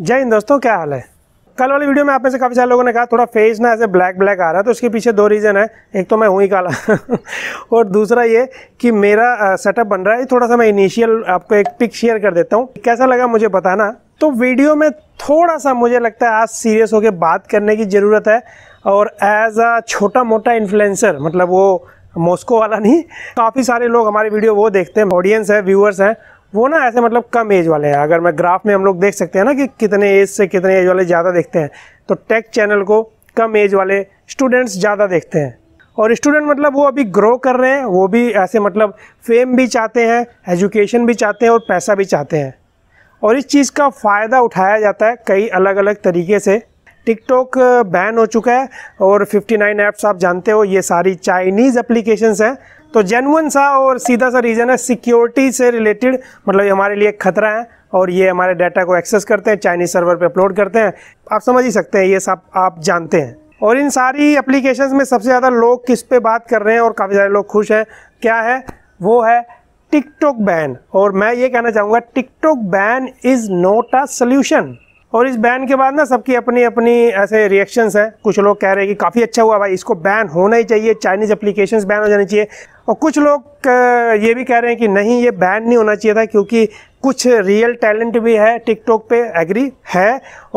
जय हिंद दोस्तों क्या हाल है कल वाली वीडियो में आप में से काफ़ी सारे लोगों ने कहा थोड़ा फेस ना ऐसे ब्लैक ब्लैक आ रहा है तो उसके पीछे दो रीज़न है एक तो मैं हूँ ही काला और दूसरा ये कि मेरा सेटअप बन रहा है थोड़ा सा मैं इनिशियल आपको एक पिक शेयर कर देता हूँ कैसा लगा मुझे बताना तो वीडियो में थोड़ा सा मुझे लगता है आज सीरियस होकर बात करने की ज़रूरत है और एज अ छोटा मोटा इन्फ्लुएंसर मतलब वो मॉस्को वाला नहीं काफ़ी सारे लोग हमारी वीडियो वो देखते हैं ऑडियंस है व्यूअर्स हैं वो ना ऐसे मतलब कम एज वाले हैं अगर मैं ग्राफ में हम लोग देख सकते हैं ना कि कितने एज से कितने एज वाले ज़्यादा देखते हैं तो टेक चैनल को कम एज वाले स्टूडेंट्स ज़्यादा देखते हैं और स्टूडेंट मतलब वो अभी ग्रो कर रहे हैं वो भी ऐसे मतलब फेम भी चाहते हैं एजुकेशन भी चाहते हैं और पैसा भी चाहते हैं और इस चीज़ का फ़ायदा उठाया जाता है कई अलग अलग तरीके से टिकटॉक बैन uh, हो चुका है और 59 ऐप्स आप जानते हो ये सारी चाइनीज़ एप्लीकेशंस हैं तो जेनवन सा और सीधा सा रीज़न है सिक्योरिटी से रिलेटेड मतलब ये हमारे लिए खतरा है और ये हमारे डाटा को एक्सेस करते हैं चाइनीज़ सर्वर पे अपलोड करते हैं आप समझ ही सकते हैं ये सब आप जानते हैं और इन सारी एप्लीकेशंस में सबसे ज़्यादा लोग किस पे बात कर रहे हैं और काफ़ी सारे लोग खुश हैं क्या है वो है टिकटॉक बैन और मैं ये कहना चाहूँगा TikTok ban is not a solution और इस बैन के बाद ना सबकी अपनी अपनी ऐसे रिएक्शंस हैं कुछ लोग कह रहे हैं कि काफ़ी अच्छा हुआ भाई इसको बैन होना ही चाहिए चाइनीज़ एप्लीकेशंस बैन हो जानी चाहिए और कुछ लोग ये भी कह रहे हैं कि नहीं ये बैन नहीं होना चाहिए था क्योंकि कुछ रियल टैलेंट भी है टिकटॉक पे एग्री है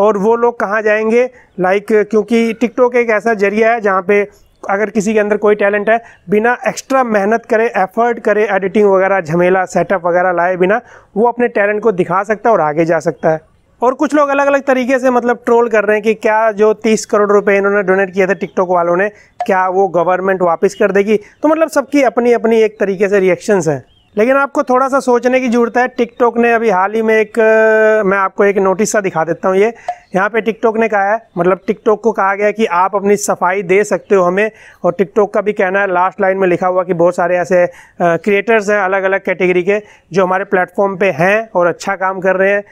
और वो लोग कहाँ जाएंगे लाइक क्योंकि टिकटॉक एक ऐसा जरिया है जहाँ पे अगर किसी के अंदर कोई टैलेंट है बिना एक्स्ट्रा मेहनत करे एफर्ट करे एडिटिंग वगैरह झमेला सेटअप वगैरह लाए बिना वो अपने टैलेंट को दिखा सकता है और आगे जा सकता है और कुछ लोग अलग अलग तरीके से मतलब ट्रोल कर रहे हैं कि क्या जो तीस करोड़ रुपए इन्होंने डोनेट किए थे टिकटॉक वालों ने क्या वो गवर्नमेंट वापस कर देगी तो मतलब सबकी अपनी अपनी एक तरीके से रिएक्शंस हैं लेकिन आपको थोड़ा सा सोचने की ज़रूरत है टिकटॉक ने अभी हाल ही में एक मैं आपको एक नोटिस सा दिखा देता हूँ ये यहाँ पे टिकटॉक ने कहा है मतलब टिकटॉक को कहा गया कि आप अपनी सफाई दे सकते हो हमें और टिकटॉक का भी कहना है लास्ट लाइन में लिखा हुआ कि बहुत सारे ऐसे क्रिएटर्स हैं अलग अलग कैटेगरी के जो हमारे प्लेटफॉर्म पे हैं और अच्छा काम कर रहे हैं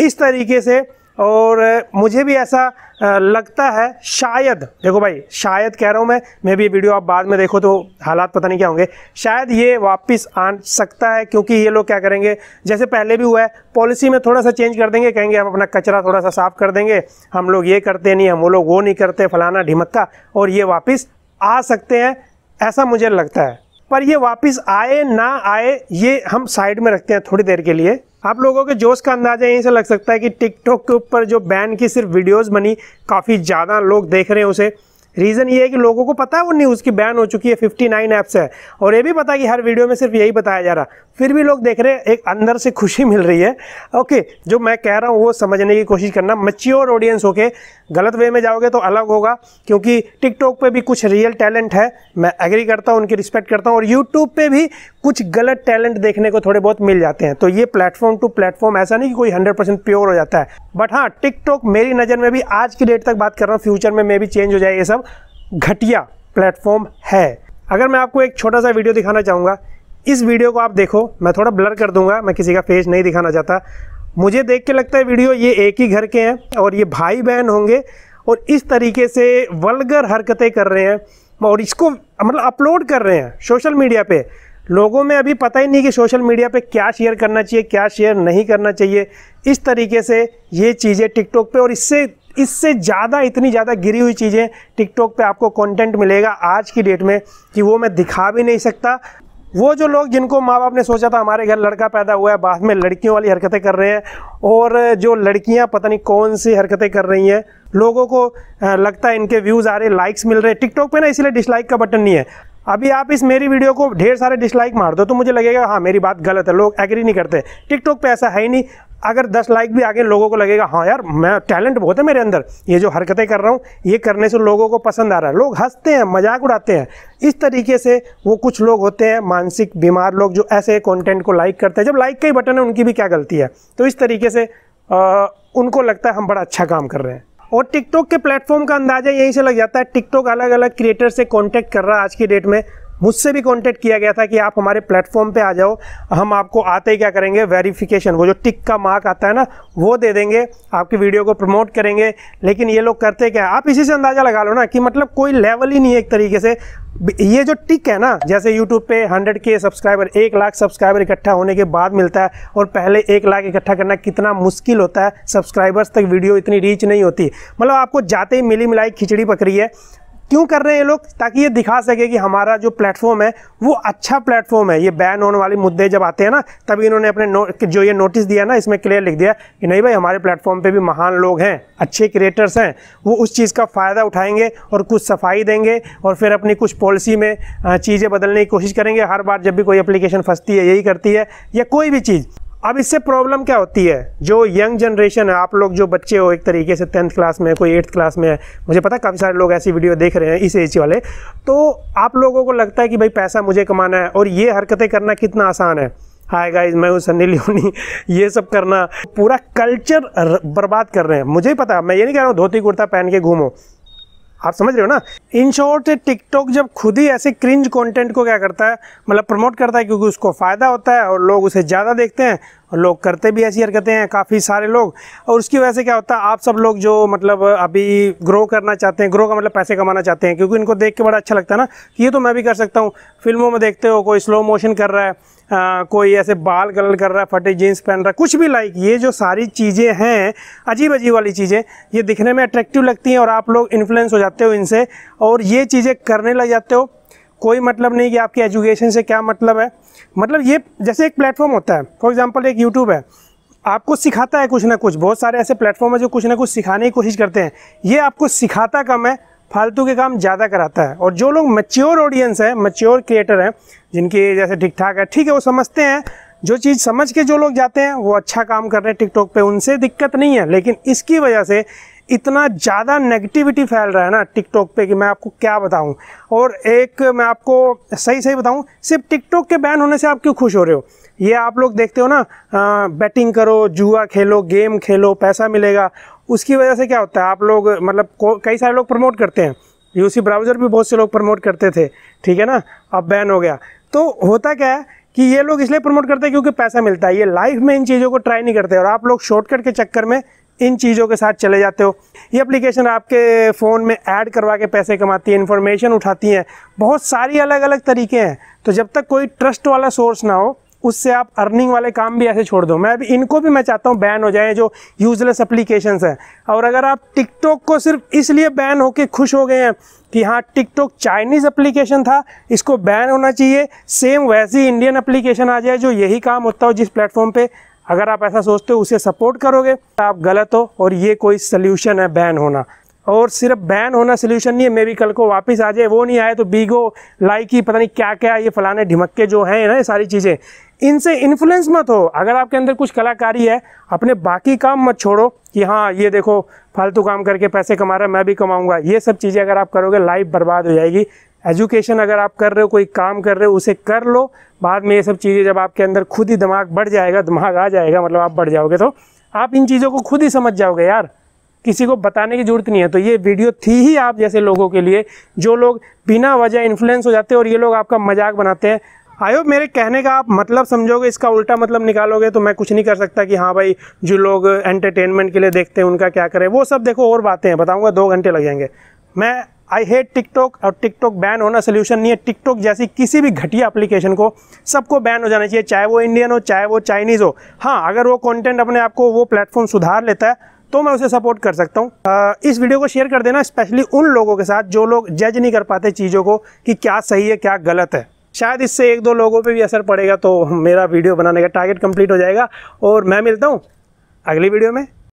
इस तरीके से और मुझे भी ऐसा लगता है शायद देखो भाई शायद कह रहा हूँ मैं मैं भी ये वीडियो आप बाद में देखो तो हालात पता नहीं क्या होंगे शायद ये वापस आ सकता है क्योंकि ये लोग क्या करेंगे जैसे पहले भी हुआ है पॉलिसी में थोड़ा सा चेंज कर देंगे कहेंगे हम अपना कचरा थोड़ा सा साफ़ कर देंगे हम लोग ये करते नहीं हम वो लोग वो नहीं करते फलाना ढिमक्का और ये वापस आ सकते हैं ऐसा मुझे लगता है पर ये वापस आए ना आए ये हम साइड में रखते हैं थोड़ी देर के लिए आप लोगों के जोश का अंदाजा यहीं से लग सकता है कि टिकटॉक के ऊपर जो बैन की सिर्फ वीडियोस बनी काफ़ी ज़्यादा लोग देख रहे हैं उसे रीज़न ये है कि लोगों को पता है वो न्यूज़ की बैन हो चुकी है फिफ्टी नाइन ऐप्स है और ये भी पता है कि हर वीडियो में सिर्फ यही बताया जा रहा फिर भी लोग देख रहे हैं एक अंदर से खुशी मिल रही है ओके जो मैं कह रहा हूँ वो समझने की कोशिश करना मच्योर ऑडियंस होके गलत वे में जाओगे तो अलग होगा क्योंकि टिकटॉक पर भी कुछ रियल टैलेंट है मैं एग्री करता हूँ उनकी रिस्पेक्ट करता हूँ और यूट्यूब पर भी कुछ गलत टैलेंट देखने को थोड़े बहुत मिल जाते हैं तो ये प्लेटफॉर्म टू प्लेटफॉर्म ऐसा नहीं कि कोई हंड्रेड परसेंट प्योर हो जाता है बट हाँ टिकटॉक मेरी नज़र में भी आज की डेट तक बात कर रहा हूँ फ्यूचर में मे भी चेंज हो जाए ये सब घटिया प्लेटफॉर्म है अगर मैं आपको एक छोटा सा वीडियो दिखाना चाहूँगा इस वीडियो को आप देखो मैं थोड़ा ब्लर कर दूंगा मैं किसी का फेस नहीं दिखाना चाहता मुझे देख के लगता है वीडियो ये एक ही घर के हैं और ये भाई बहन होंगे और इस तरीके से वलगर हरकतें कर रहे हैं और इसको मतलब अपलोड कर रहे हैं सोशल मीडिया पे लोगों में अभी पता ही नहीं कि सोशल मीडिया पे क्या शेयर करना चाहिए क्या शेयर नहीं करना चाहिए इस तरीके से ये चीज़ें टिकटॉक पे और इससे इससे ज़्यादा इतनी ज़्यादा गिरी हुई चीज़ें टिकटॉक पे आपको कंटेंट मिलेगा आज की डेट में कि वो मैं दिखा भी नहीं सकता वो जो लोग जिनको माँ बाप ने सोचा था हमारे घर लड़का पैदा हुआ है बाद में लड़कियों वाली हरकतें कर रहे हैं और जो लड़कियाँ पता नहीं कौन सी हरकतें कर रही हैं लोगों को लगता है इनके व्यूज़ आ रहे लाइक्स मिल रहे टिकटॉक पर ना इसलिए डिसलाइक का बटन नहीं है अभी आप इस मेरी वीडियो को ढेर सारे डिसलाइक मार दो तो मुझे लगेगा हाँ मेरी बात गलत है लोग एग्री नहीं करते टिकटॉक पे ऐसा है ही नहीं अगर दस लाइक भी आगे लोगों को लगेगा हाँ यार मैं टैलेंट बहुत है मेरे अंदर ये जो हरकतें कर रहा हूँ ये करने से लोगों को पसंद आ रहा है लोग हंसते हैं मजाक उड़ाते हैं इस तरीके से वो कुछ लोग होते हैं मानसिक बीमार लोग जो ऐसे कॉन्टेंट को लाइक करते हैं जब लाइक का ही बटन है उनकी भी क्या गलती है तो इस तरीके से आ, उनको लगता है हम बड़ा अच्छा काम कर रहे हैं और टिकटॉक के प्लेटफॉर्म का अंदाजा यहीं से लग जाता है टिकटॉक अलग अलग क्रिएटर से कांटेक्ट कर रहा है आज की डेट में मुझसे भी कॉन्टेक्ट किया गया था कि आप हमारे प्लेटफॉर्म पे आ जाओ हम आपको आते ही क्या करेंगे वेरिफिकेशन वो जो टिक का मार्क आता है ना वो दे देंगे आपकी वीडियो को प्रमोट करेंगे लेकिन ये लोग करते क्या आप इसी से अंदाज़ा लगा लो ना कि मतलब कोई लेवल ही नहीं है एक तरीके से ये जो टिक है ना जैसे यूट्यूब पे 100 के सब्सक्राइबर एक लाख सब्सक्राइबर इकट्ठा होने के बाद मिलता है और पहले एक लाख इकट्ठा करना कितना मुश्किल होता है सब्सक्राइबर्स तक वीडियो इतनी रीच नहीं होती मतलब आपको जाते ही मिली मिलाई खिचड़ी पकड़ी है क्यों कर रहे हैं ये लोग ताकि ये दिखा सके कि हमारा जो प्लेटफॉर्म है वो अच्छा प्लेटफॉर्म है ये बैन होने वाले मुद्दे जब आते हैं ना तभी इन्होंने अपने जो ये नोटिस दिया ना इसमें क्लियर लिख दिया कि नहीं भाई हमारे प्लेटफॉर्म पे भी महान लोग हैं अच्छे क्रिएटर्स हैं वो उस चीज़ का फ़ायदा उठाएंगे और कुछ सफाई देंगे और फिर अपनी कुछ पॉलिसी में चीज़ें बदलने की कोशिश करेंगे हर बार जब भी कोई अप्लीकेशन फंसती है यही करती है या कोई भी चीज़ अब इससे प्रॉब्लम क्या होती है जो यंग जनरेशन है आप लोग जो बच्चे हो एक तरीके से टेंथ क्लास में कोई एट्थ क्लास में है मुझे पता काफ़ी सारे लोग ऐसी वीडियो देख रहे हैं इस एज वाले तो आप लोगों को लगता है कि भाई पैसा मुझे कमाना है और ये हरकतें करना कितना आसान है हाय गाइस मैं हूँ सन्नी लियोनी ये सब करना पूरा कल्चर बर्बाद कर रहे हैं मुझे पता मैं ये नहीं कह रहा हूँ धोती कुर्ता पहन के घूमो आप समझ रहे हो ना इन शॉर्ट टिकटॉक जब खुद ही ऐसे क्रिंज कंटेंट को क्या करता है मतलब प्रमोट करता है क्योंकि उसको फ़ायदा होता है और लोग उसे ज़्यादा देखते हैं और लोग करते भी ऐसी हरकतें हैं काफ़ी सारे लोग और उसकी वजह से क्या होता है आप सब लोग जो मतलब अभी ग्रो करना चाहते हैं ग्रो का मतलब पैसे कमाना चाहते हैं क्योंकि इनको देख के बड़ा अच्छा लगता है ना कि ये तो मैं भी कर सकता हूँ फिल्मों में देखते हो कोई स्लो मोशन कर रहा है आ, कोई ऐसे बाल कलर कर रहा है फटे जीन्स पहन रहा है कुछ भी लाइक ये जो सारी चीज़ें हैं अजीब अजीब वाली चीज़ें ये दिखने में अट्रैक्टिव लगती हैं और आप लोग इन्फ्लुएंस हो जाते हो इनसे और ये चीज़ें करने लग जाते हो कोई मतलब नहीं कि आपकी एजुकेशन से क्या मतलब है मतलब ये जैसे एक प्लेटफॉर्म होता है फॉर एग्जाम्पल एक यूट्यूब है आपको सिखाता है कुछ ना कुछ बहुत सारे ऐसे प्लेटफॉर्म है जो कुछ ना कुछ सिखाने की कोशिश करते हैं ये आपको सिखाता कम है फालतू के काम ज़्यादा कराता है और जो लोग मच्योर ऑडियंस है मच्योर क्रिएटर हैं जिनकी जैसे ठीक ठाक है ठीक है वो समझते हैं जो चीज़ समझ के जो लोग जाते हैं वो अच्छा काम कर रहे हैं टिकटॉक पे उनसे दिक्कत नहीं है लेकिन इसकी वजह से इतना ज़्यादा नेगेटिविटी फैल रहा है ना टिकटॉक पे कि मैं आपको क्या बताऊं और एक मैं आपको सही सही बताऊं सिर्फ टिकटॉक के बैन होने से आप क्यों खुश हो रहे हो ये आप लोग देखते हो ना बैटिंग करो जुआ खेलो गेम खेलो पैसा मिलेगा उसकी वजह से क्या होता है आप लोग मतलब कई सारे लोग प्रमोट करते हैं यूसी ब्राउज़र भी बहुत से लोग प्रमोट करते थे ठीक है ना अब बैन हो गया तो होता क्या है कि ये लोग इसलिए प्रमोट करते हैं क्योंकि पैसा मिलता है ये लाइफ में इन चीज़ों को ट्राई नहीं करते और आप लोग शॉर्टकट के चक्कर में इन चीज़ों के साथ चले जाते हो ये एप्लीकेशन आपके फ़ोन में ऐड करवा के पैसे कमाती है इन्फॉर्मेशन उठाती हैं बहुत सारी अलग अलग तरीके हैं तो जब तक कोई ट्रस्ट वाला सोर्स ना हो उससे आप अर्निंग वाले काम भी ऐसे छोड़ दो मैं अभी इनको भी मैं चाहता हूँ बैन हो जाए जो यूजलेस अप्लीकेशन हैं और अगर आप टिकटॉक को सिर्फ इसलिए बैन के खुश हो गए हैं कि हाँ टिकटॉक चाइनीज़ एप्लीकेशन था इसको बैन होना चाहिए सेम वैसी इंडियन एप्लीकेशन आ जाए जो यही काम होता हो जिस प्लेटफॉर्म पर अगर आप ऐसा सोचते हो उसे सपोर्ट करोगे तो आप गलत हो और ये कोई सल्यूशन है बैन होना और सिर्फ बैन होना सोल्यूशन नहीं है मे भी कल को वापस आ जाए वो नहीं आए तो बीगो ही पता नहीं क्या क्या ये फलाने ढिमक्के जो हैं ना ये सारी चीज़ें इनसे इन्फ्लुएंस मत हो अगर आपके अंदर कुछ कलाकारी है अपने बाकी काम मत छोड़ो कि हाँ ये देखो फालतू काम करके पैसे कमा रहा है मैं भी कमाऊंगा ये सब चीज़ें अगर आप करोगे लाइफ बर्बाद हो जाएगी एजुकेशन अगर आप कर रहे हो कोई काम कर रहे हो उसे कर लो बाद में ये सब चीज़ें जब आपके अंदर खुद ही दिमाग बढ़ जाएगा दिमाग आ जाएगा मतलब आप बढ़ जाओगे तो आप इन चीज़ों को खुद ही समझ जाओगे यार किसी को बताने की ज़रूरत नहीं है तो ये वीडियो थी ही आप जैसे लोगों के लिए जो लोग बिना वजह इन्फ्लुएंस हो जाते हैं और ये लोग आपका मजाक बनाते हैं आई होप मेरे कहने का आप मतलब समझोगे इसका उल्टा मतलब निकालोगे तो मैं कुछ नहीं कर सकता कि हाँ भाई जो लोग एंटरटेनमेंट के लिए देखते हैं उनका क्या करें वो सब देखो और बातें हैं बताऊँगा दो घंटे लग जाएंगे मैं आई हेट टिकटॉक और टिकटॉक बैन होना सोल्यूशन नहीं है टिकटॉक जैसी किसी भी घटिया एप्लीकेशन को सबको बैन हो जाना चाहिए चाहे वो इंडियन हो चाहे वो चाइनीज़ हो हाँ अगर वो कॉन्टेंट अपने आप को वो प्लेटफॉर्म सुधार लेता है तो मैं उसे सपोर्ट कर सकता हूँ इस वीडियो को शेयर कर देना स्पेशली उन लोगों के साथ जो लोग जज नहीं कर पाते चीज़ों को कि क्या सही है क्या गलत है शायद इससे एक दो लोगों पे भी असर पड़ेगा तो मेरा वीडियो बनाने का टारगेट कंप्लीट हो जाएगा और मैं मिलता हूँ अगली वीडियो में